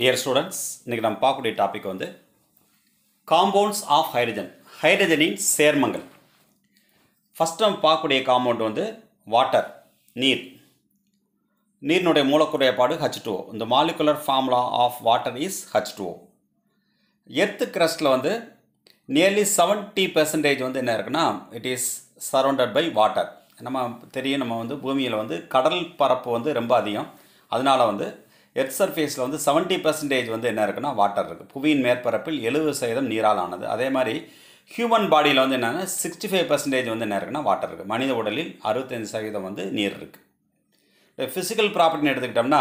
Dear students இன்றைக்கி நம்ம பார்க்கக்கூடிய டாபிக் வந்து காம்பவுண்ட்ஸ் ஆஃப் ஹைட்ரஜன் ஹைட்ரஜனின் சேர்மங்கள் ஃபஸ்ட் நம்ம பார்க்கக்கூடிய காம்பவுண்ட் வந்து வாட்டர் நீர் நீரினுடைய மூலக்கூடிய பாடு ஹச் டூஓ இந்த molecular formula of water is H two O earth கிரஸ்டில் வந்து நியர்லி செவன்ட்டி பெர்சன்டேஜ் வந்து என்ன இருக்குன்னா it is surrounded by water நம்ம தெரியும் நம்ம வந்து பூமியில் வந்து கடல் பரப்பு வந்து ரொம்ப அதிகம் அதனால் வந்து எர்த் சர்ஃபேஸில் வந்து செவன்ட்டி பர்சன்டேஜ் வந்து என்ன இருக்குன்னா வாட்டர் இருக்குது புவியின் மேற்பரப்பில் எழுபது சதவீதம் நீரால் ஆனது அதே மாதிரி ஹியூமன் பாடியில் வந்து என்னென்னா சிக்ஸ்டி ஃபைவ் பர்சன்டேஜ் வந்து என்ன இருக்குன்னா வாட்டர் இருக்குது மனித உடலில் அறுபத்தஞ்சு சதவீதம் வந்து நீர் இருக்குது ஃபிசிக்கல் ப்ராப்பர்ட்டின்னு எடுத்துக்கிட்டோம்னா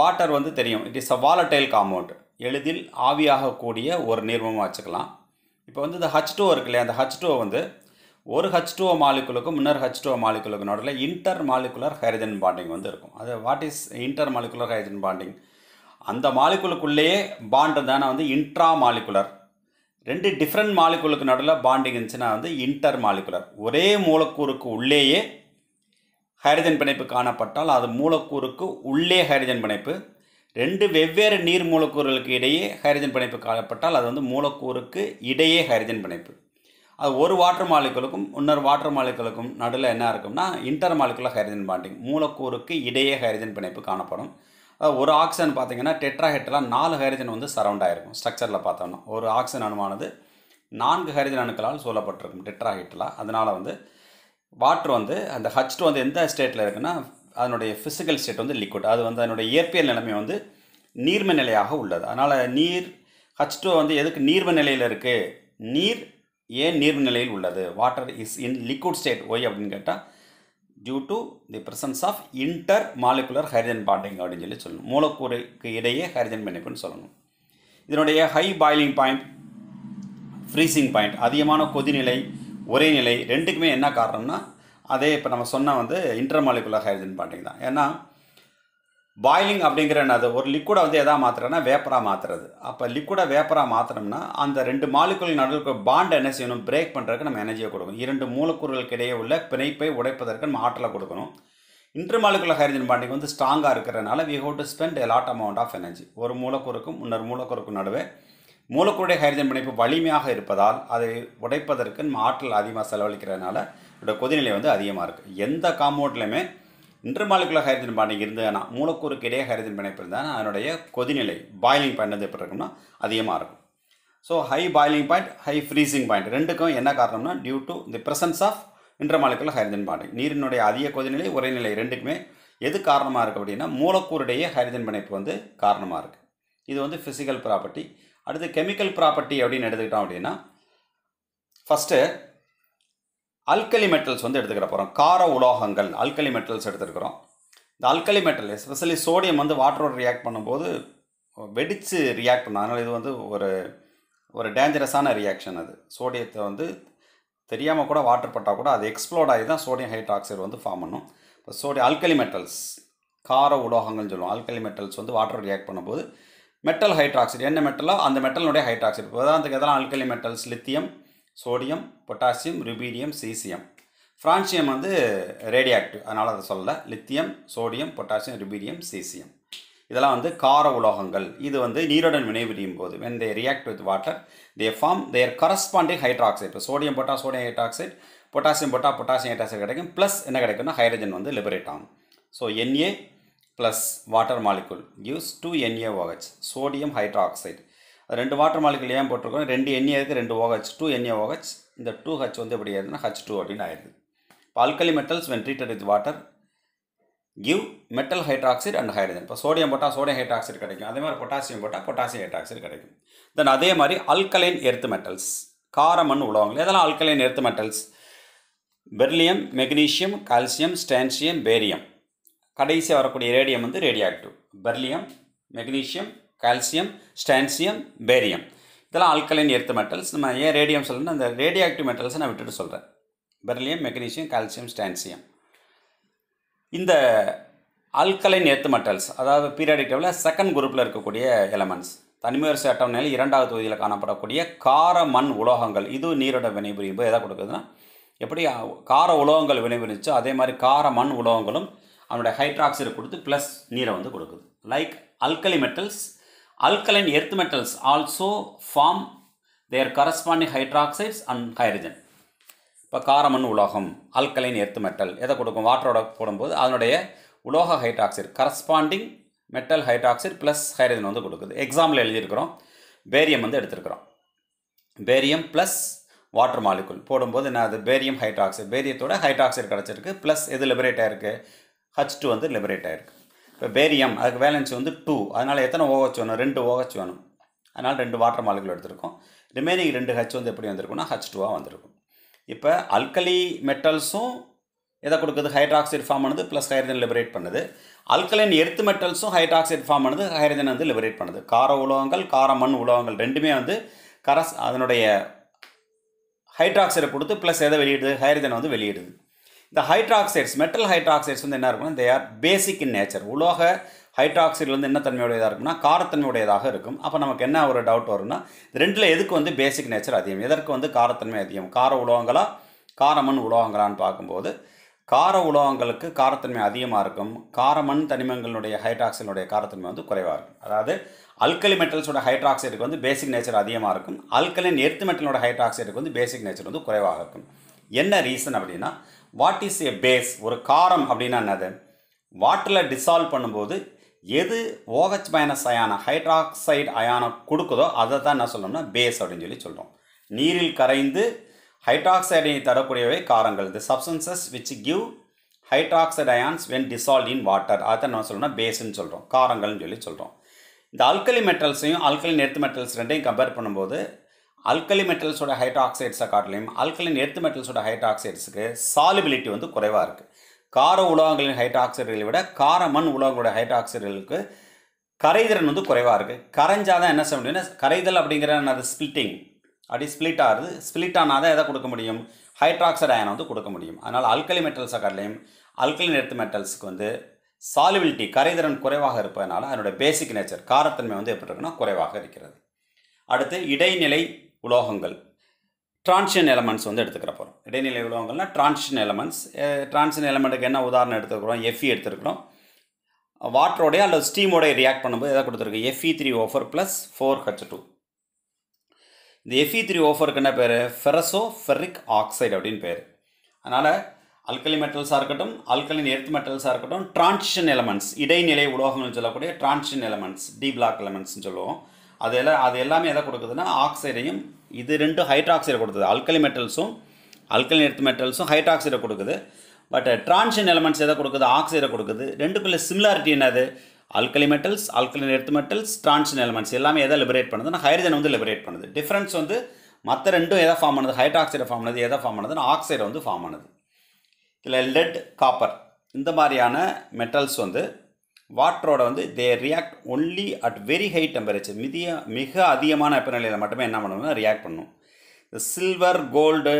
வாட்டர் வந்து தெரியும் it is a volatile compound எளிதில் ஆவியாகக்கூடிய ஒரு நீர்மமாக வச்சுக்கலாம் இப்போ வந்து இந்த ஹச் டூ இருக்கு இல்லையா அந்த ஹச் டூ வந்து ஒரு ஹச் டூ மாலிகுலுக்கும் இன்னொரு ஹச் டூ மாலிகுலுக்கும் நடுவில் இன்டர் மாலிகுலர் ஹைட்ரஜன் பாண்டிங் வந்து இருக்கும் அது what is inter molecular hydrogen bonding அந்த மாலிகுலுக்குள்ளேயே பாண்டு தானே வந்து இன்ட்ரா மாலிகுலர் ரெண்டு டிஃப்ரெண்ட் மாலிகுலுக்கு நடுவில் பாண்டிங் இருந்துச்சுன்னா வந்து இன்டர் மாலிகுலர் ஒரே மூலக்கூறுக்கு உள்ளேயே ஹைரஜன் பிணைப்பு காணப்பட்டால் அது மூலக்கூறுக்கு உள்ளே ஹைரஜன் பிணைப்பு ரெண்டு வெவ்வேறு நீர் மூலக்கூறுகளுக்கு இடையே ஹைரஜன் பிணைப்பு காணப்பட்டால் அது வந்து மூலக்கூறுக்கு இடையே ஹைரஜன் பிணைப்பு அது ஒரு வாட்டர் மாலிக்குலுக்கும் இன்னொரு வாட்டர் மாலிக்குலுக்கும் நடுவில் என்ன இருக்கும்னா இன்டர் மாலிக்குலர் ஹைட்ரஜன் பாண்டிங் மூலக்கூறுக்கு இடையே ஹைட்ரஜன் பிணைப்பு காணப்படும் ஒரு ஆக்சிஜன் பார்த்திங்கன்னா டெட்ராஹெட்லாம் நாலு ஹைட்ரஜன் வந்து சரவுண்ட் ஆகிருக்கும் ஸ்ட்ரக்சரில் பார்த்தோம்னா ஒரு ஆக்சிஜன் அணுவானது நான்கு ஹைட்ரஜன் அணுக்களால் சூழப்பட்டிருக்கும் டெட்ராஹெட்லாம் அதனால் வந்து வாட்ரு வந்து அந்த ஹச் வந்து எந்த ஸ்டேட்டில் இருக்குன்னா அதனுடைய ஃபிசிக்கல் ஸ்டேட் வந்து லிக்விட் அது வந்து அதனுடைய இயற்பியல் நிலைமை வந்து நீர்ம நிலையாக உள்ளது அதனால் நீர் ஹச் வந்து எதுக்கு நீர்ம நிலையில் இருக்குது நீர் ஏன் நீர்நிலையில் உள்ளது water is in liquid state why அப்படின்னு கேட்டால் due to the presence of inter molecular hydrogen bonding அப்படின்னு சொல்லி சொல்லணும் மூலக்கூறுக்கு இடையே ஹைட்ரஜன் பிணைப்புன்னு சொல்லணும் இதனுடைய high boiling point freezing point அதிகமான கொதிநிலை ஒரே நிலை ரெண்டுக்குமே என்ன காரணம்னா அதே இப்போ நம்ம சொன்னால் வந்து இன்டர் மாலிகுலர் ஹைட்ரஜன் பாண்டிங் தான் ஏன்னா பாயிலிங் அப்படிங்கிற அது ஒரு லிக்விடை வந்து எதாக மாற்றுறேன்னா வேப்பராக மாற்றுறது அப்போ லிக்விடை வேப்பராக மாத்திரம்னா அந்த ரெண்டு மாலிகுலின் நடுவில் பாண்ட் என்ன செய்யணும் பிரேக் பண்ணுறதுக்கு நம்ம எனர்ஜியை கொடுக்கணும் இரண்டு மூலக்கூறுகளுக்கு இடையே உள்ள பிணைப்பை உடைப்பதற்கு நம்ம ஆற்றலை கொடுக்கணும் இன்டர் மாலுக்குள்ள ஹைட்ரஜன் பாண்டிங் வந்து ஸ்ட்ராங்காக இருக்கிறனால we have to spend a lot amount of energy ஒரு மூலக்கூறுக்கும் இன்னொரு மூலக்கூறுக்கும் நடுவே மூலக்கூடைய ஹைட்ரஜன் பிணைப்பு வலிமையாக இருப்பதால் அதை உடைப்பதற்கு நம்ம ஆற்றல் அதிகமாக செலவழிக்கிறதுனால இதோட கொதிநிலை வந்து அதிகமாக இருக்குது எந்த காம்பவுண்ட்லையுமே மாலிகுலர் ஹைட்ரஜன் பாண்டிங் இருந்ததுன்னா மூலக்கூறுக்கு இடையே ஹைட்ரஜன் பிணைப்பு இருந்தால் அதனுடைய கொதிநிலை பாயிலிங் பாயிண்ட் வந்து எப்படி இருக்கும்னா அதிகமாக இருக்கும் so high boiling point high freezing point ரெண்டுக்கும் என்ன காரணம்னா due to the presence of molecular hydrogen bonding நீரினுடைய அதிக கொதிநிலை உரைநிலை ரெண்டுக்குமே எது காரணமாக இருக்குது அப்படின்னா மூலக்கூறுடைய ஹைட்ரஜன் பிணைப்பு வந்து காரணமாக இருக்குது இது வந்து ஃபிசிக்கல் ப்ராப்பர்ட்டி அடுத்து கெமிக்கல் ப்ராப்பர்ட்டி அப்படின்னு எடுத்துக்கிட்டோம் அப்படின்னா ஃபஸ்ட்டு அல்கலி மெட்டல்ஸ் வந்து எடுத்துக்கிற போகிறோம் கார உலோகங்கள் அல்கலி மெட்டல்ஸ் எடுத்துருக்குறோம் இந்த அல்கலி மெட்டல் எஸ்பெஷலி சோடியம் வந்து வாட்டரோடு ரியாக்ட் பண்ணும்போது வெடித்து ரியாக்ட் பண்ணும் அதனால் இது வந்து ஒரு ஒரு டேஞ்சரஸான ரியாக்ஷன் அது சோடியத்தை வந்து தெரியாமல் கூட வாட்டர் பட்டால் கூட அது எக்ஸ்ப்ளோர்ட் ஆகி தான் சோடியம் ஹைட் ஆக்சைடு வந்து ஃபார்ம் பண்ணும் இப்போ சோடியம் அல்கலி மெட்டல்ஸ் கார உலோகங்கள்னு சொல்லுவோம் அல்கலி மெட்டல்ஸ் வந்து வாட்டர் ரியாக்ட் பண்ணும்போது மெட்டல் ஹைட்ராக்சைடு என்ன மெட்டலோ அந்த மெட்டலுடைய ஹைட்ராக்சைடு இப்போ உதாரணத்துக்கு எதெல்லாம் alkali metals lithium sodium potassium rubidium caesium francium வந்து ரேடியாக்டிவ் அதனால் அதை சொல்லலை lithium sodium potassium rubidium caesium இதெல்லாம் வந்து கார உலோகங்கள் இது வந்து நீருடன் வினைபுரியும் போது when they react with water they form their corresponding hydroxide இப்போ சோடியம் போட்டால் சோடியம் ஹைட்ராக்சைடு பொட்டாசியம் போட்டால் பொட்டாசியம் ஹைட்ராக்சைடு கிடைக்கும் ப்ளஸ் என்ன கிடைக்கும்னா ஹைட்ரஜன் வந்து லிபரேட் ஆகும் so N A plus water molecule use two N A O H sodium hydroxide ரெண்டு வாட்டர் மாலிக்கல் ஏன் போட்டிருக்கோம் ரெண்டு எண்ணி இருக்குது ரெண்டு ஓஹச் டூ எண்ணெய் ஓஹச் இந்த டூ ஹச் வந்து எப்படி ஆயிருதுன்னா ஹச் டூ அப்படின்னு ஆயிடுது இப்போ alkali metals when treated with water give metal hydroxide and hydrogen இப்போ சோடியம் போட்டால் சோடியம் ஹைட்ராக்சைடு கிடைக்கும் அதே மாதிரி பொட்டாசியம் போட்டால் பொட்டாசியம் ஹைட்ராக்சைடு கிடைக்கும் தென் அதே மாதிரி அல்கலைன் எர்த்து மெட்டல்ஸ் காரமண் உலகங்கள் இதெல்லாம் alkaline earth metals beryllium magnesium calcium strontium barium கடைசியாக வரக்கூடிய ரேடியம் வந்து radioactive beryllium magnesium calcium strontium barium இதெல்லாம் ஆல்கலைன் எர்த்து மெட்டல்ஸ் நம்ம ஏன் ரேடியம் சொல்லணும்னா அந்த ரேடியோ ஆக்டிவ் மெட்டல்ஸை நான் விட்டுட்டு சொல்கிறேன் பெர்லியம் மெக்னீஷியம் கால்சியம் ஸ்டான்சியம் இந்த ஆல்கலைன் எர்த்து மெட்டல்ஸ் அதாவது பீரியாடிக் டேவில் செகண்ட் குரூப்பில் இருக்கக்கூடிய எலமெண்ட்ஸ் தனிமையரசு அட்டவணையில் இரண்டாவது தொகுதியில் காணப்படக்கூடிய கார மண் உலோகங்கள் இது நீரோட வினைபுரியும் எதை கொடுக்குதுன்னா எப்படி கார உலோகங்கள் வினைபுரிச்சோ அதே மாதிரி கார மண் உலோகங்களும் அதனுடைய ஹைட்ராக்சைடு கொடுத்து ப்ளஸ் நீரை வந்து கொடுக்குது like alkali metals Alkaline earth metals also form their corresponding hydroxides and hydrogen. இப்போ காரமண் உலோகம் அல்கலைன் எர்த்து மெட்டல் எதை கொடுக்கும் வாட்டரோட போடும்போது அதனுடைய உலோக hydroxide corresponding metal hydroxide plus hydrogen வந்து கொடுக்குது எக்ஸாம்பிள் எழுதியிருக்கிறோம் பேரியம் வந்து எடுத்திருக்கிறோம் பேரியம் ப்ளஸ் வாட்டர் மாலிகுல் போடும்போது என்ன அது பேரியம் ஹைட்ராக்சைடு பேரியத்தோட ஹைட்ராக்சைடு கிடச்சிருக்கு ப்ளஸ் எது லிபரேட் ஆகிருக்கு ஹச் டூ வந்து லிபரேட் ஆகிருக்கு இப்போ பேரியம் அதுக்கு வேலன்ஸ் வந்து டூ அதனால் எத்தனை ஓஹச் வேணும் ரெண்டு ஓஹச் வேணும் அதனால் ரெண்டு வாட்டர் மாலிகுல் எடுத்திருக்கோம் ரிமைனிங் ரெண்டு ஹச் வந்து எப்படி வந்திருக்குன்னா ஹச் டூவாக வந்திருக்கும் இப்போ அல்கலி மெட்டல்ஸும் எதை கொடுக்குது ஹைட்ராக்சைடு ஃபார்ம் பண்ணுது ப்ளஸ் ஹைட்ரஜன் லிபரேட் பண்ணுது அல்கலைன் எர்த்து மெட்டல்ஸும் ஹைட்ராக்சைடு ஃபார்ம் பண்ணுது ஹைட்ரஜன் வந்து லிபரேட் பண்ணுது கார உலோகங்கள் கார மண் உலோகங்கள் ரெண்டுமே வந்து கரஸ் அதனுடைய ஹைட்ராக்சைடை கொடுத்து ப்ளஸ் எதை வெளியிடுது ஹைட்ரஜன் வந்து வெளியிடுது இந்த ஹைட்ராக்சைட்ஸ் மெட்டல் ஹைட்ராக்சைட்ஸ் வந்து என்ன இருக்கும் they are basic in nature உலோக ஹைட்ராக்சைடு வந்து என்ன தன்மையுடையதாக இருக்குன்னா காரத்தன்மையுடையதாக இருக்கும் அப்போ நமக்கு என்ன ஒரு டவுட் வரும்னா ரெண்டில் எதுக்கு வந்து பேசிக் நேச்சர் அதிகம் எதற்கு வந்து காரத்தன்மை அதிகம் கார உலோகங்களா காரமண் உலோகங்களான்னு பார்க்கும்போது கார உலோகங்களுக்கு காரத்தன்மை அதிகமாக இருக்கும் காரமண் தனிமங்களுடைய ஹைட்ராக்சைடுடைய காரத்தன்மை வந்து குறைவாக இருக்கும் அதாவது அல்கலி மெட்டல்ஸோட ஹைட்ராக்சைடுக்கு வந்து பேசிக் நேச்சர் அதிகமாக இருக்கும் அல்கலின் எர்த்து மெட்டலோட ஹைட்ராக்சைடுக்கு வந்து பேசிக் நேச்சர் வந்து குறைவாக இருக்கும் என்ன ரீசன் அப்படின்னா வாட் இஸ் ஏ பேஸ் ஒரு காரம் அப்படின்னா என்னது வாட்டரில் டிசால்வ் பண்ணும்போது எது ஓஹெச் மைனஸ் அயான ஹைட்ராக்சைடு அயானம் கொடுக்குதோ அதை தான் என்ன சொல்லணும்னா பேஸ் அப்படின்னு சொல்லி சொல்கிறோம் நீரில் கரைந்து ஹைட்ராக்சைடை தரக்கூடியவை காரங்கள் the substances which give hydroxide ions when dissolve in water அதை தான் என்ன சொல்லணும் பேஸ்ன்னு சொல்கிறோம் காரங்கள்னு சொல்லி சொல்கிறோம் இந்த அல்கலி மெட்டல்ஸையும் அல்கலி நெர்த்து மெட்டல்ஸ் ரெண்டையும் கம்பேர் பண்ணும்போது அல்கலி மெட்டல்ஸோட ஹைட்ராக்சைட்ஸை காட்டிலையும் அல்கலின் எர்த் மெட்டல்ஸோட ஹைட்ராக்சைட்ஸுக்கு சாலிபிலிட்டி வந்து குறைவாக இருக்குது கார உலோகங்களின் ஹைட்ராக்சைடுகளை விட கார மண் உலோகங்களுடைய ஹைட்ராக்சைடுகளுக்கு கரைதிறன் வந்து குறைவாக இருக்குது கரைஞ்சால் தான் என்ன செய்ய முடியும்னா கரைதல் அப்படிங்கிற அது ஸ்பிலிட்டிங் அப்படி ஸ்பிளிட் ஆகுது ஸ்பிளிட் ஆனால் தான் எதை கொடுக்க முடியும் ஹைட்ராக்சைடு அயனை வந்து கொடுக்க முடியும் அதனால் அல்கலி மெட்டல்ஸை காட்டிலையும் அல்கலின் எர்த் மெட்டல்ஸுக்கு வந்து சாலிபிலிட்டி கரைதிறன் குறைவாக இருப்பதனால அதனுடைய பேசிக் நேச்சர் காரத்தன்மை வந்து எப்படி இருக்குன்னா குறைவாக இருக்கிறது அடுத்து இடைநிலை உலோகங்கள் டிரான்ஷன் எலமெண்ட்ஸ் வந்து எடுத்துக்கிற போகிறோம் இடைநிலை உலோகங்கள்னால் டிரான்ஷன் எலமெண்ட்ஸ் டிரான்ஷன் எலமெண்ட்டுக்கு என்ன உதாரணம் எடுத்துக்கிறோம் எஃப்இ எடுத்துருக்கிறோம் வாட்டரோடைய அல்லது ஸ்டீமோடைய ரியாக்ட் பண்ணும்போது எதாவது கொடுத்துருக்கு FE three O four plus four H two இந்த எஃப்இ த்ரீ ஓஃபருக்கு என்ன பேர் ஃபெரசோ ஃபெரிக் ஆக்சைடு அப்படின்னு பேர் அதனால் அல்கலி மெட்டல்ஸாக இருக்கட்டும் அல்கலின் எர்த் மெட்டல்ஸாக இருக்கட்டும் டிரான்ஷன் எலமெண்ட்ஸ் இடைநிலை உலோகங்கள்னு சொல்லக்கூடிய டிரான்ஷன் எலமெண்ட்ஸ் டி பிளாக் எலமெண்ட்ஸ்னு சொல்லுவோம் எல்லாம் அது எல்லாமே எதை கொடுக்குதுன்னா ஆக்சைடையும் இது ரெண்டும் ஹைட்ராக்சைடை கொடுக்குது அல்கலி மெட்டல்ஸும் அல்கலி எர்த் மெட்டல்ஸும் ஹைட்ராக்சைடை கொடுக்குது பட் டிரான்ஷன் எலமெண்ட்ஸ் எதை கொடுக்குது ஆக்சைடை கொடுக்குது ரெண்டுக்குள்ள சிமிலாரிட்டி என்னது alkali metals alkali earth metals transition elements எல்லாமே எதை லிபரேட் பண்ணுதுன்னா ஹைட்ரஜன் வந்து லிபரேட் பண்ணுது டிஃப்ரென்ஸ் வந்து மற்ற ரெண்டும் எதை ஃபார்ம் பண்ணுது ஹைட்ராக்சைடை ஃபார்ம் பண்ணுது எதை ஃபார்ம் பண்ணுதுன்னா ஆக்சைடை வந்து ஃபார்ம் பண்ணுது இதில் லெட் காப்பர் இந்த மாதிரியான மெட்டல்ஸ் வந்து வாட்டரோட வந்து they react only at very high temperature மிதிய மிக அதிகமான வெப்பநிலையில் மட்டுமே என்ன பண்ணணும்னா ரியாக்ட் பண்ணும் இந்த சில்வர் கோல்டு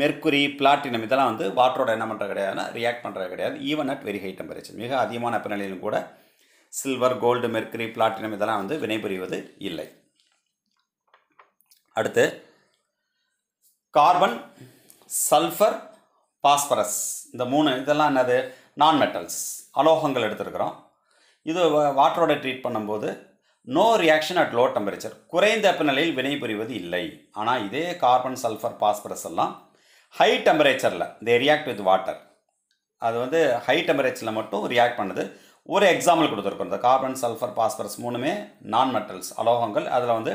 மெர்க்குரி பிளாட்டினம் இதெல்லாம் வந்து வாட்டரோட என்ன பண்ணுறது கிடையாதுன்னா ரியாக்ட் பண்ணுறது கிடையாது even at very high temperature மிக அதிகமான வெப்பநிலையிலும் கூட சில்வர் கோல்டு மெர்க்குரி பிளாட்டினம் இதெல்லாம் வந்து வினைபுரிவது இல்லை அடுத்து கார்பன் சல்ஃபர் பாஸ்பரஸ் இந்த மூணு இதெல்லாம் என்னது நான் மெட்டல்ஸ் அலோகங்கள் எடுத்திருக்கிறோம் இது வாட்டரோட ட்ரீட் பண்ணும்போது no reaction at low temperature குறைந்த வெப்பநிலையில் வினை புரிவது இல்லை ஆனால் இதே கார்பன் சல்ஃபர் பாஸ்பரஸ் எல்லாம் ஹை டெம்பரேச்சரில் தே ரியாக்ட் வித் வாட்டர் அது வந்து ஹை டெம்பரேச்சரில் மட்டும் ரியாக்ட் பண்ணுது ஒரு எக்ஸாம்பிள் கொடுத்துருக்கோம் இந்த கார்பன் சல்ஃபர் பாஸ்பரஸ் மூணுமே நான் மெட்டல்ஸ் அலோகங்கள் அதில் வந்து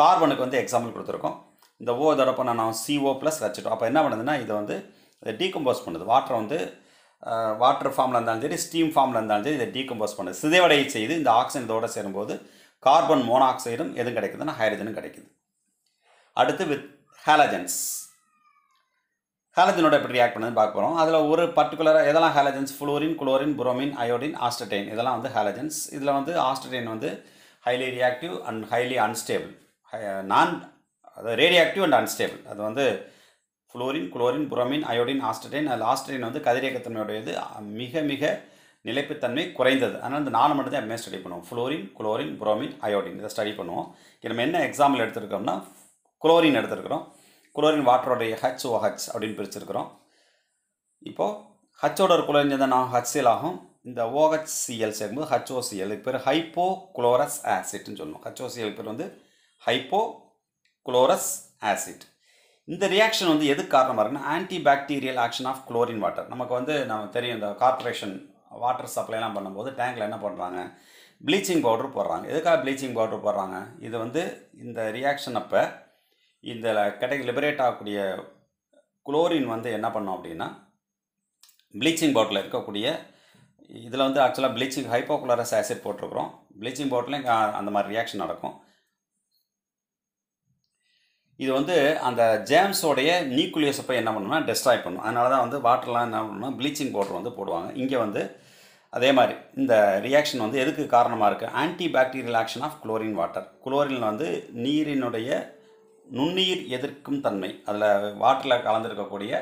கார்பனுக்கு வந்து எக்ஸாம்பிள் கொடுத்துருக்கோம் இந்த ஓ தடப்பை நான் சிஓ ப்ளஸ் வச்சுட்டோம் அப்போ என்ன பண்ணுதுன்னா இதை வந்து டீகம்போஸ் பண்ணுது வாட்டரை வந்து வாட்டர் ஃபார்மில் இருந்தாலும் சரி ஸ்டீம் ஃபார்மில் இருந்தாலும் சரி இதை டீகம்போஸ் பண்ணுது சிதைவடைய செய்து இந்த ஆக்சிஜன் இதோடு சேரும்போது கார்பன் மோனாக்சைடும் எதுவும் கிடைக்குதுன்னா ஹைட்ரஜனும் கிடைக்குது அடுத்து வித் ஹேலஜன்ஸ் ஹேலஜனோட எப்படி ரியாக்ட் பண்ணது பார்க்க போகிறோம் அதில் ஒரு பர்டிகுலராக எதெல்லாம் halogens fluorine chlorine bromine iodine astatine இதெல்லாம் வந்து ஹேலஜன்ஸ் இதில் வந்து ஆஸ்டடைன் வந்து highly reactive and highly unstable நான் அது ரேடியாக்டிவ் அண்ட் அன்ஸ்டேபிள் அது வந்து fluorine chlorine bromine iodine astatine அதில் ஆஸ்டடைன் வந்து கதிரியக்கத்தன்மையுடையது மிக மிக நிலைப்புத்தன்மை குறைந்தது அதனால் இந்த நாலு மட்டும் தான் ஸ்டடி பண்ணுவோம் ஃப்ளோரின் குளோரின் புரோமின் அயோடின் இதை ஸ்டடி பண்ணுவோம் நம்ம என்ன எக்ஸாம்பிள் எடுத்திருக்கோம்னா குளோரின் எடுத்திருக்கிறோம் குளோரின் வாட்டருடைய ஹச் ஹச் அப்படின்னு பிரிச்சிருக்கிறோம் இப்போது ஹச்சோட ஒரு குளோரின் தான் நான் ஹச்சியல் ஆகும் இந்த சிஎல் சேர்க்கும்போது ஹச்ஓசிஎல் பேர் ஹைப்போ குளோரஸ் ஆசிட்னு சொல்லணும் ஹச்ஓசிஎலுக்கு பேர் வந்து ஹைப்போ குளோரஸ் ஆசிட் இந்த ரியாக்ஷன் வந்து எதுக்கு காரணமாக இருக்குன்னா anti bacterial action of chlorine water நமக்கு வந்து நம்ம தெரியும் இந்த கார்பரேஷன் வாட்டர் சப்ளைலாம் பண்ணும்போது டேங்கில் என்ன பண்ணுறாங்க ப்ளீச்சிங் பவுடர் போடுறாங்க எதுக்காக ப்ளீச்சிங் பவுடர் போடுறாங்க இது வந்து இந்த ரியாக்ஷன் அப்போ இந்த கிடைக்க லிபரேட் ஆகக்கூடிய குளோரின் வந்து என்ன பண்ணோம் அப்படின்னா ப்ளீச்சிங் பவுடரில் இருக்கக்கூடிய இதில் வந்து ஆக்சுவலாக ப்ளீச்சிங் ஹைப்போகுலரஸ் ஆசிட் போட்டிருக்கிறோம் ப்ளீச்சிங் பவுடர்லேயும் அந்த மாதிரி ரியாக்ஷன் நடக்கும் இது வந்து அந்த ஜேம்ஸோடைய நியூக்ளியஸ் போய் என்ன பண்ணுன்னா டெஸ்ட்ராய் பண்ணும் அதனால தான் வந்து வாட்டர்லாம் என்ன பண்ணணும் ப்ளீச்சிங் பவுடர் வந்து போடுவாங்க இங்கே வந்து அதே மாதிரி இந்த ரியாக்ஷன் வந்து எதுக்கு காரணமாக இருக்குது anti action of chlorine water chlorine வந்து நீரினுடைய நுண்ணீர் எதிர்க்கும் தன்மை அதில் வாட்டரில் கலந்துருக்கக்கூடிய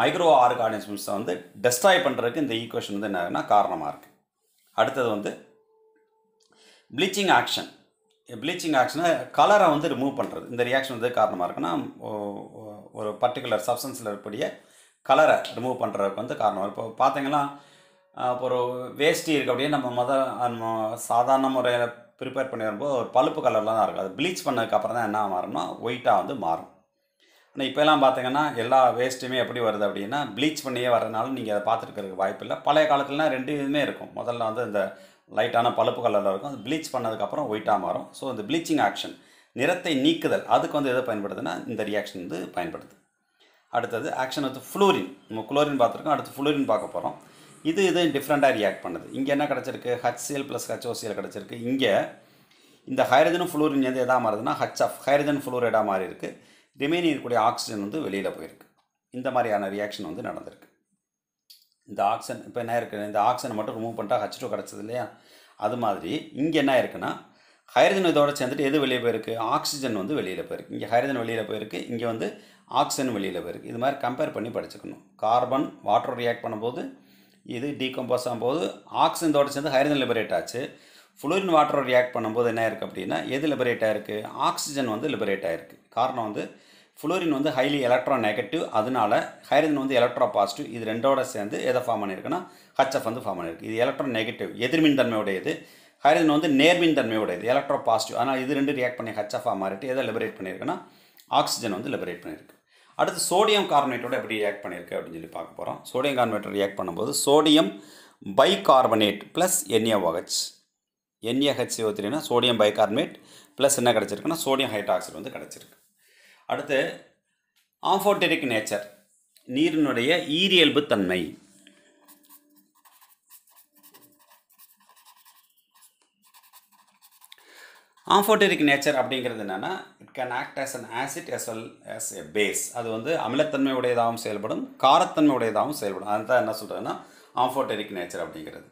மைக்ரோ ஆர்கானிசம்ஸை வந்து டெஸ்ட்ராய் பண்ணுறதுக்கு இந்த ஈக்குவேஷன் வந்து என்னன்னா காரணமாக இருக்குது அடுத்தது வந்து ப்ளீச்சிங் ஆக்ஷன் ப்ளீச்சிங் ஆக்ஷனை கலரை வந்து ரிமூவ் பண்ணுறது இந்த ரியாக்ஷன் வந்து காரணமாக இருக்குன்னா ஒரு பர்டிகுலர் சப்ஸ்டன்ஸில் இருக்கக்கூடிய கலரை ரிமூவ் பண்ணுறதுக்கு வந்து காரணம் இப்போ பார்த்தீங்கன்னா இப்போ ஒரு வேஷ்டி இருக்க அப்படியே நம்ம முத நம்ம சாதாரண முறையில் ப்ரிப்பேர் பண்ணி வரும்போது ஒரு பழுப்பு கலர்லாம் தான் இருக்கும் அது ப்ளீச் பண்ணதுக்கப்புறம் தான் என்ன மாறும்னா ஒயிட்டாக வந்து மாறும் ஆனால் இப்போலாம் பார்த்தீங்கன்னா எல்லா வேஸ்ட்டுமே எப்படி வருது அப்படின்னா ப்ளீச் பண்ணியே வர்றதுனால நீங்கள் அதை பார்த்துருக்கிறதுக்கு வாய்ப்பு இல்லை பழைய காலத்துலலாம் ரெண்டு இதுவுமே இருக்கும் முதல்ல வந்து இந்த லைட்டான பழுப்பு கலரில் இருக்கும் அது ப்ளீச் பண்ணதுக்கப்புறம் ஒயிட்டாக மாறும் ஸோ இந்த ப்ளீச்சிங் ஆக்ஷன் நிறத்தை நீக்குதல் அதுக்கு வந்து எதை பயன்படுதுன்னா இந்த ரியாக்ஷன் வந்து பயன்படுது அடுத்தது ஆக்ஷன் வந்து ஃப்ளூரின் நம்ம குளோரின் பார்த்துருக்கோம் அடுத்து ஃப்ளூரின் பார்க்க போகிறோம் இது இது டிஃப்ரெண்ட்டாக ரியாக்ட் பண்ணுது இங்கே என்ன கிடச்சிருக்கு ஹச்சிஎல் ப்ளஸ் ஹச்ஓசிஎல் கிடச்சிருக்கு இங்கே இந்த ஹைட்ரஜன் ஃப்ளூரின் வந்து எதாக மாறுதுன்னா ஹச் ஆஃப் ஹைரஜன் ஃப்ளூரைடாக மாறி இருக்குது ரிமைனிங் இருக்கக்கூடிய ஆக்சிஜன் வந்து வெளியில் போயிருக்கு இந்த மாதிரியான ரியாக்ஷன் வந்து நடந்திருக்கு இந்த ஆக்சன் இப்போ என்ன இருக்குது இந்த ஆக்சனை மட்டும் ரிமூவ் பண்ணிட்டா ஹச் டூ கிடச்சது இல்லையா அது மாதிரி இங்கே என்ன இருக்குன்னா ஹைட்ரஜன் இதோட சேர்ந்துட்டு எது வெளியே போயிருக்கு ஆக்சிஜன் வந்து வெளியில் போயிருக்கு இங்கே ஹைட்ரஜன் வெளியில் போயிருக்கு இங்கே வந்து ஆக்சிஜன் வெளியில் போயிருக்கு இது மாதிரி கம்பேர் பண்ணி படிச்சுக்கணும் கார்பன் வாட்டர் ரியாக்ட் பண்ணும்போது இது டீகம்போஸ் ஆகும்போது இதோட சேர்ந்து ஹைட்ரஜன் லிபரேட் ஆச்சு ஃப்ளூரின் வாட்டர் ரியாக்ட் பண்ணும்போது என்ன இருக்குது அப்படின்னா எது லிபரேட் ஆகிருக்கு ஆக்சிஜன் வந்து லிபரேட் ஆகிருக்கு காரணம் வந்து ஃப்ளோரின் வந்து ஹைலி எலக்ட்ரோ நெகட்டிவ் அதனால் ஹைட்ரஜன் வந்து எலக்ட்ரோ பாசிட்டிவ் இது ரெண்டோட சேர்ந்து எதை ஃபார்ம் பண்ணியிருக்குன்னா ஹச்எஃப் வந்து ஃபார்ம் பண்ணியிருக்கு இது எலக்ட்ரோ நெகட்டிவ் எதிர்மின் தன்மையுடையது ஹைட்ரஜன் வந்து நேர்மின் தன்மையுடையது எலக்ட்ரோ பாசிட்டிவ் ஆனால் இது ரெண்டு ரியாக்ட் பண்ணி ஹச்எஃபாக மாறிட்டு எதை லிபரேட் பண்ணியிருக்குன்னா ஆக்சிஜன் வந்து லிபரேட் பண்ணியிருக்கு அடுத்து சோடியம் கார்பனேட்டோட எப்படி ரியாக்ட் பண்ணியிருக்கு அப்படின்னு சொல்லி பார்க்க போகிறோம் சோடியம் கார்பனேட்டோட ரியாக்ட் பண்ணும்போது sodium bicarbonate plus NAOH NAHO த்ரீனா சோடியம் பை கார்பனேட் ப்ளஸ் என்ன கிடச்சிருக்குன்னா சோடியம் ஹைட்ராக்சைடு வந்து கிடச்சிருக்கு அடுத்து ஆம்ஃபோட்டெரிக் நேச்சர் நீரினுடைய ஈரியல்பு தன்மை ஆம்ஃபோட்டெரிக் நேச்சர் அப்படிங்கிறது என்னென்னா it can act as an acid as well as a base அது வந்து அமிலத்தன்மை உடையதாகவும் செயல்படும் காரத்தன்மை உடையதாகவும் செயல்படும் அதுதான் என்ன சொல்கிறதுன்னா ஆம்ஃபோட்டெரிக் நேச்சர் அப்படிங்கிறது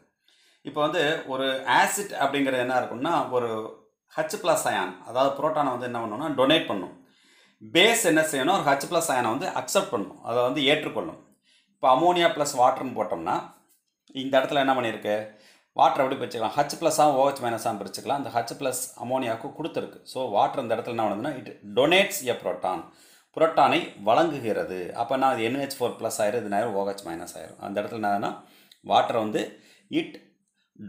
இப்போ வந்து ஒரு ஆசிட் அப்படிங்கிறது என்ன இருக்குன்னா ஒரு ஹச் ப்ளஸ் அயான் அதாவது புரோட்டானை வந்து என்ன பண்ணணும்னா டொனேட் பண்ணும் பேஸ் என்ன செய்யணும் ஒரு ஹச் ப்ளஸ் அயனை வந்து அக்செப்ட் பண்ணணும் அதை வந்து ஏற்றுக்கொள்ளும் இப்போ அமோனியா ப்ளஸ் வாட்டர்னு போட்டோம்னா இந்த இடத்துல என்ன பண்ணியிருக்கு வாட்டர் எப்படி பிரிச்சுக்கலாம் ஹச் ப்ளஸ்ஸாக ஓஹெச் மைனஸாக பிரிச்சுக்கலாம் அந்த ஹச் ப்ளஸ் அமோனியாவுக்கு கொடுத்துருக்கு ஸோ வாட்டர் இந்த இடத்துல என்ன பண்ணுதுன்னா இட் டொனேட்ஸ் எ புரோட்டான் புரோட்டானை வழங்குகிறது அப்போ நான் அது என்ஹெச் ஃபோர் ப்ளஸ் ஆயிரும் இது நேரம் ஓஹெச் மைனஸ் ஆயிரும் அந்த இடத்துல ஆகுதுன்னா வாட்டர் வந்து இட்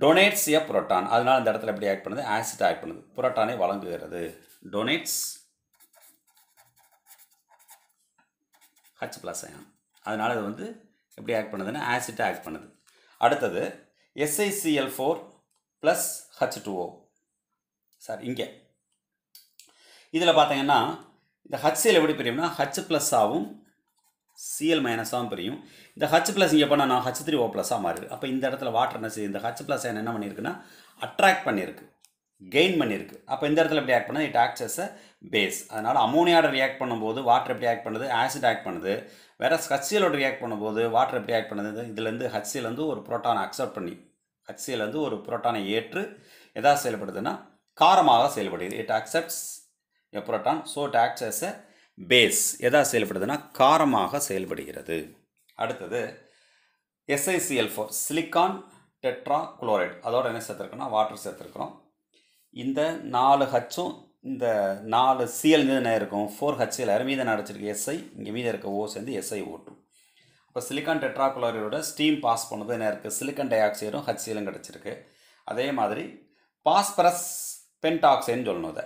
டொனேட்ஸ் எ புரோட்டான் அதனால் அந்த இடத்துல எப்படி ஆக்ட் பண்ணுது ஆசிட் ஆக்ட் பண்ணுது புரோட்டானை வழங்குகிறது டொனேட்ஸ் ஹச் ப்ளஸ் அயான் அதனால் அது வந்து எப்படி ஆக்ட் பண்ணுதுன்னா ஆசிட்டாக ஆக்ட் பண்ணுது அடுத்தது SICL four plus H two O sir இங்கே இதில் பார்த்தீங்கன்னா இந்த ஹச்சிஎல் எப்படி பிரியும்னா ஹச் ப்ளஸ்ஸாகவும் சிஎல் மைனஸாகவும் பிரியும் இந்த ஹச் ப்ளஸ் இங்கே பண்ணால் நான் ஹச் த்ரீ ஓ ப்ளஸ்ஸாக மாறிடு அப்போ இந்த இடத்துல வாட்டர் என்ன இந்த ஹச் ப்ளஸ் என்ன பண்ணியிருக்குன்னா அட்ராக்ட் பண்ணியிருக்கு கெயின் பண்ணியிருக்கு அப்போ இந்த இடத்துல எப்படி ஆக்ட் பண்ணால் இட் ஆக்ட் பேஸ் அதனால் அமோனியாவோட ரியாக்ட் பண்ணும்போது வாட்டர் எப்படி ஆக்ட் பண்ணுது ஆசிட் ஆக்ட் பண்ணுது வேறு ஹச்சியலோட ரியாக்ட் பண்ணும்போது வாட்டர் எப்படி ஆக்ட் பண்ணுது இதுலேருந்து ஹச்சியில் வந்து ஒரு புரோட்டானை அக்செப்ட் பண்ணி ஹச்சியில் வந்து ஒரு புரோட்டானை ஏற்று எதாவது செயல்படுதுன்னா காரமாக செயல்படுது it accepts a proton so it acts as a base எதாவது செயல்படுதுன்னா காரமாக செயல்படுகிறது அடுத்தது SICL four silicon tetrachloride அதோட என்ன சேர்த்துருக்கோன்னா வாட்டர் சேர்த்துருக்குறோம் இந்த நாலு ஹச்சும் இந்த நாலு சிஎல் மீது என்ன இருக்கும் ஃபோர் ஹச்சிஎல் அரை மீது என்ன அடைச்சிருக்கு எஸ்ஐ இங்கே மீது இருக்க ஓ சேர்ந்து எஸ்ஐ ஓட்டும் இப்போ சிலிக்கான் டெட்ராகுலரோட ஸ்டீம் பாஸ் பண்ணது என்ன இருக்குது சிலிக்கன் டை ஆக்சைடும் ஹச்சிஎலும் கிடச்சிருக்கு அதே மாதிரி பாஸ்பரஸ் பென்டாக்சைடுன்னு சொல்லணும் அதை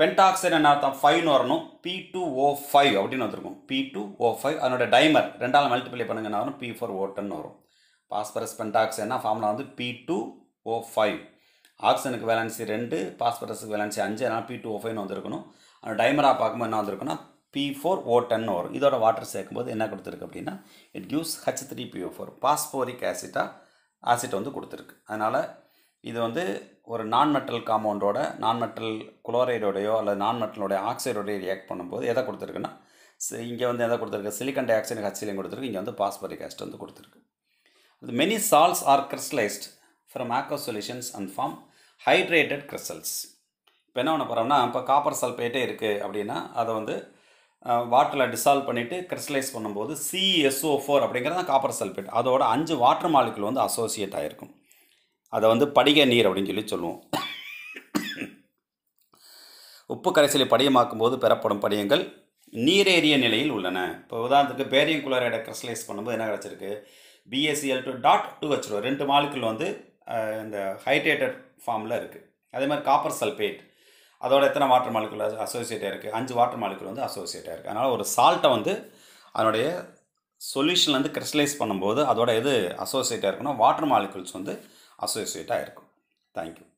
பென்டாக்சைடு என்ன அர்த்தம் ஃபைவ்னு வரணும் பி டூ ஓ ஃபைவ் அப்படின்னு வந்துருக்கும் பி டூ ஓ ஃபைவ் அதனோட டைமர் ரெண்டாவது மல்டிப்ளை பண்ணுங்க என்ன வரும் பி ஃபோர் ஓ வரும் பாஸ்பரஸ் பென்டாக்சைடுனா ஃபார்முலா வந்து பி டூ ஓ ஃபைவ் ஆக்சனுக்கு வேலன்சி ரெண்டு பாஸ்பரஸுக்கு வேலன்சி அஞ்சு அதனால் பி டூ ஓ ஃபைவ்னு வந்திருக்கணும் ஆனால் டைமராக பார்க்கும்போது என்ன வந்திருக்குன்னா பி ஃபோர் ஓ டென் வரும் இதோட வாட்டர் சேர்க்கும்போது என்ன கொடுத்துருக்கு அப்படின்னா it gives H three PO four phosphoric ஆசிட்டாக ஆசிட் வந்து கொடுத்துருக்கு அதனால் இது வந்து ஒரு நான் மெட்டல் காம்பவுண்டோட நான் மெட்டல் குளோரைடோடையோ அல்லது நான் மெட்டலோடைய ஆக்சைடோடையோ ரியாக்ட் பண்ணும்போது எதை கொடுத்துருக்குன்னா இங்கே வந்து எதை கொடுத்துருக்கு சிலிக்கன் டை ஆக்சைடு ஹச்சிலையும் கொடுத்துருக்கு இங்கே வந்து பாஸ்போரிக் ஆசிட் வந்து கொடுத்துருக்கு many salts are crystallised from aqua solutions and form hydrated crystals இப்போ என்ன பண்ண போகிறோம்னா இப்போ காப்பர் சல்பேட்டே இருக்குது அப்படின்னா அதை வந்து வாட்டரில் டிசால்வ் பண்ணிவிட்டு கிறிஸ்டலைஸ் பண்ணும்போது சிஎஸ்ஓ ஃபோர் அப்படிங்கிறது தான் காப்பர் சல்பேட் அதோட அஞ்சு வாட்டர் மாலிக்குள் வந்து அசோசியேட் ஆகிருக்கும் அதை வந்து படிக நீர் அப்படின்னு சொல்லி சொல்லுவோம் உப்பு கரைசலை படியமாக்கும் போது பெறப்படும் படியங்கள் நீரேறிய நிலையில் உள்ளன இப்போ உதாரணத்துக்கு பேரியம் குளோரைடை கிறிஸ்டலைஸ் பண்ணும்போது என்ன கிடச்சிருக்கு PSCL two dot e two வச்சுருவோம் ரெண்டு மாலிக்குள் வந்து இந்த ஹைட்ரேட்டட் ஃபார்மில் இருக்குது அதே மாதிரி காப்பர் சல்பேட் அதோட எத்தனை வாட்டர் மாலிகுல் அசோசியேட்டாக இருக்குது அஞ்சு வாட்டர் மாலிகுல் வந்து அசோசியேட்டாக இருக்குது அதனால் ஒரு சால்ட்டை வந்து அதனுடைய சொல்யூஷன்லேருந்து கிறிஸ்டலைஸ் பண்ணும்போது அதோட எது அசோசியேட்டாக இருக்குன்னா வாட்டர் மாலிகுல்ஸ் வந்து அசோசியேட்டாக இருக்கும் தேங்க்யூ